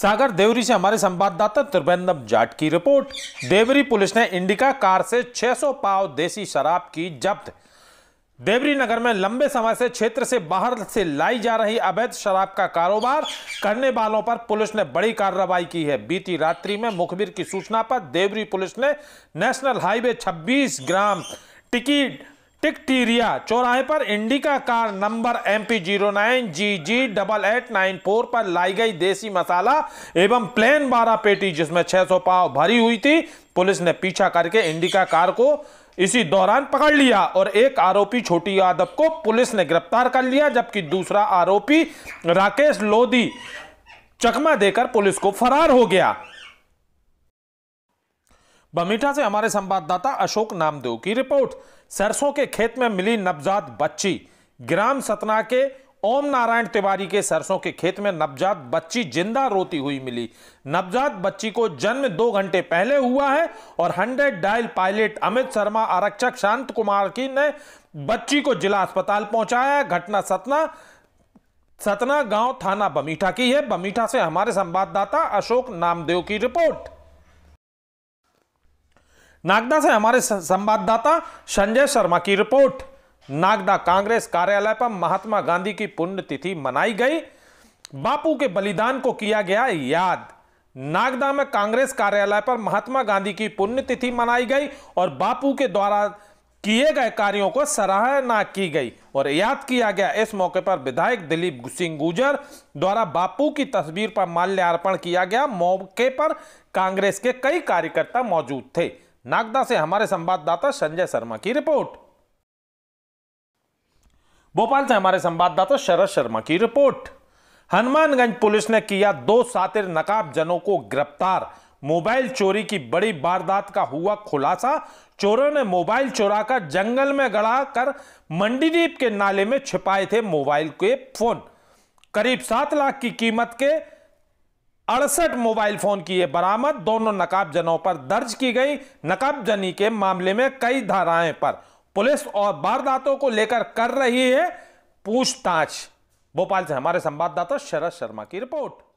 सागर देवरी से हमारे संवाददाता त्रिवेंद्रम जाट की रिपोर्ट देवरी पुलिस ने इंडिका कार से 600 पाव देसी शराब की जब्त देवरी नगर में लंबे समय से क्षेत्र से बाहर से लाई जा रही अवैध शराब का कारोबार करने वालों पर पुलिस ने बड़ी कार्रवाई की है बीती रात्रि में मुखबिर की सूचना पर देवरी पुलिस ने नेशनल हाईवे 26 ग्राम टिकी टिकटीरिया चौराहे पर Indica car number M P zero nine G G double eight nine four पर लाई गई देसी मसाला एवं प्लेन बारह पेटी जिसमें छह सौ पाव भरी हुई थी पुलिस ने पीछा करके इंडिका कार को इसी दौरान पकड़ लिया और एक आरोपी छोटी यादव को पुलिस ने गिरफ्तार कर लिया जबकि दूसरा आरोपी राकेश लोधी चकमा देकर पुलिस को फरार हो गया बमीठा से हमारे संवाददाता अशोक नामदेव की रिपोर्ट सरसों के खेत में मिली नवजात बच्ची ग्राम सतना के ओम नारायण तिवारी के सरसों के खेत में नवजात बच्ची जिंदा रोती हुई मिली नवजात बच्ची को जन्म दो घंटे पहले हुआ है और hundred dial pilot Amit Sharma आरक्षक शांत कुमार की ने बच्ची को जिला अस्पताल पहुंचाया घटना सतना सतना गांव थाना बमीठा की है बमीठा से हमारे संवाददाता अशोक नामदेव की रिपोर्ट नागदा से हमारे संवाददाता संजय शर्मा की रिपोर्ट नागदा कांग्रेस कार्यालय पर महात्मा गांधी की पुण्यतिथि मनाई गई बापू के बलिदान को किया गया याद नागदा में कांग्रेस कार्यालय पर महात्मा गांधी की पुण्यतिथि मनाई गई और बापू के द्वारा किए गए कार्यों को सराहना की गई और याद किया गया इस मौके पर विधायक दिलीप सिंह गुजर द्वारा बापू की तस्वीर पर माल्यार्पण किया गया मौके पर कांग्रेस के कई कार्यकर्ता मौजूद थे नागदा से हमारे संवाददाता संजय शर्मा की रिपोर्ट भोपाल से हमारे संवाददाता शरद शर्मा की रिपोर्ट हनुमानगंज पुलिस ने किया दो सातिर जनों को गिरफ्तार मोबाइल चोरी की बड़ी वारदात का हुआ खुलासा चोरों ने मोबाइल चुराकर जंगल में गड़ा कर मंडीदीप के नाले में छिपाए थे मोबाइल के फोन करीब सात लाख की कीमत के अड़सठ मोबाइल फोन की यह बरामद दोनों नकाबजनों पर दर्ज की गई नकाबजनी के मामले में कई धाराएं पर पुलिस और वारदातों को लेकर कर रही है पूछताछ भोपाल से हमारे संवाददाता शरद शर्मा की रिपोर्ट